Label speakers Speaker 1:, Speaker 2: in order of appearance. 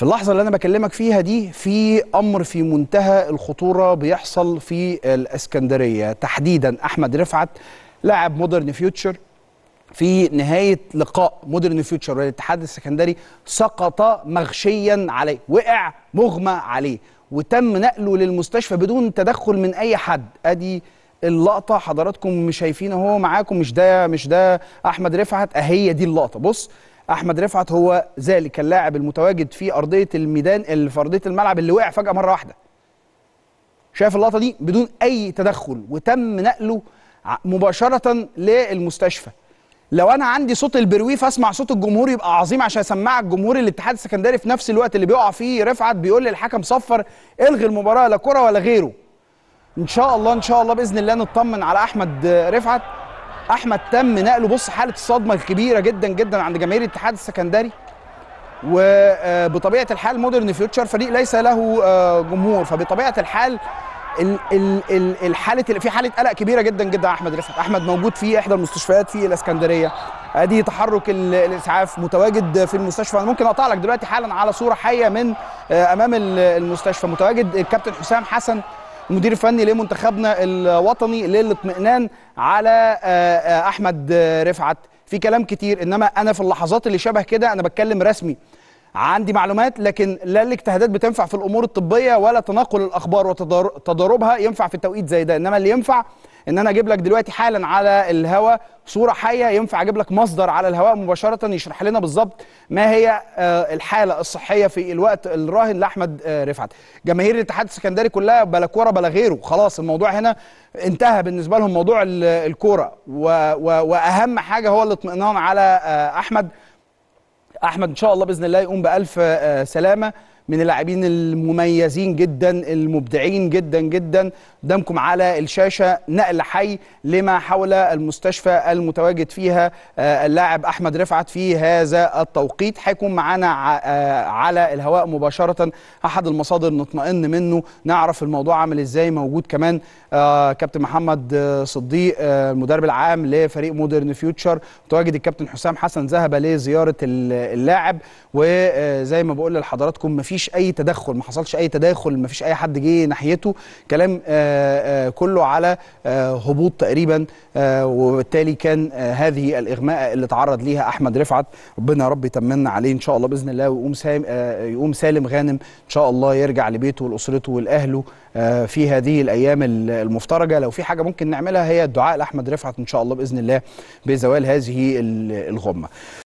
Speaker 1: في اللحظه اللي انا بكلمك فيها دي في امر في منتهى الخطوره بيحصل في الاسكندريه تحديدا احمد رفعت لاعب مودرن فيوتشر في نهايه لقاء مودرن فيوتشر والاتحاد السكندري سقط مغشيا عليه وقع مغمى عليه وتم نقله للمستشفى بدون تدخل من اي حد ادي اللقطه حضراتكم شايفين اهو معاكم مش ده مش ده احمد رفعت اهي دي اللقطه بص احمد رفعت هو ذلك اللاعب المتواجد في ارضيه الميدان في ارضيه الملعب اللي وقع فجاه مره واحده شايف اللقطه دي بدون اي تدخل وتم نقله مباشره للمستشفى لو انا عندي صوت البرويف اسمع صوت الجمهور يبقى عظيم عشان اسمع الجمهور الاتحاد السكندري في نفس الوقت اللي بيقع فيه رفعت بيقول للحكم صفر الغي المباراه لا كره ولا غيره ان شاء الله ان شاء الله باذن الله نطمن على احمد رفعت احمد تم نقله بص حاله الصدمه الكبيره جدا جدا عند جماهير الاتحاد السكندري وبطبيعه الحال مودرن فيوتشر فريق ليس له آه، جمهور فبطبيعه الحال الحاله في حاله قلق كبيره جدا جدا احمد رفعت احمد موجود في احدى المستشفيات في الاسكندريه ادي تحرك الاسعاف متواجد في المستشفى انا ممكن اقطع لك دلوقتي حالا على صوره حيه من آه، امام المستشفى متواجد الكابتن حسام حسن المدير الفني لمنتخبنا الوطني للاطمئنان على آه، آه، احمد آه، رفعت في كلام كتير انما انا في اللحظات اللي شبه كده انا بتكلم رسمي عندي معلومات لكن لا الاجتهادات بتنفع في الامور الطبيه ولا تناقل الاخبار وتضاربها ينفع في التوقيت زي ده انما اللي ينفع ان انا اجيب لك دلوقتي حالا على الهواء صوره حيه ينفع اجيب لك مصدر على الهواء مباشره يشرح لنا بالظبط ما هي آه، الحاله الصحيه في الوقت الراهن لاحمد آه، رفعت جماهير الاتحاد السكندري كلها بلا كوره بلا غيره خلاص الموضوع هنا انتهى بالنسبه لهم موضوع الكوره واهم حاجه هو الاطمئنان على آه، احمد احمد ان شاء الله باذن الله يقوم بالف آه، سلامه من اللاعبين المميزين جدا المبدعين جدا جدا قدامكم على الشاشه نقل حي لما حول المستشفى المتواجد فيها آه، اللاعب احمد رفعت في هذا التوقيت هيكون معانا آه، على الهواء مباشره احد المصادر نطمئن منه نعرف الموضوع عامل ازاي موجود كمان آه، كابتن محمد صديق المدرب العام لفريق مودرن فيوتشر متواجد الكابتن حسام حسن ذهب لزياره اللاعب وزي ما بقول لحضراتكم مفيش فيش اي تدخل ما حصلش اي تداخل ما فيش اي حد جه ناحيته كلام آه، آه، كله على آه، هبوط تقريبا وبالتالي كان هذه الاغماء اللي تعرض ليها احمد رفعت ربنا يا رب يطمنا عليه ان شاء الله باذن الله ويقوم سالم يقوم سالم غانم ان شاء الله يرجع لبيته ولاسرته ولاهله في هذه الايام المفترجه لو في حاجه ممكن نعملها هي الدعاء لاحمد رفعت ان شاء الله باذن الله بزوال هذه الغمه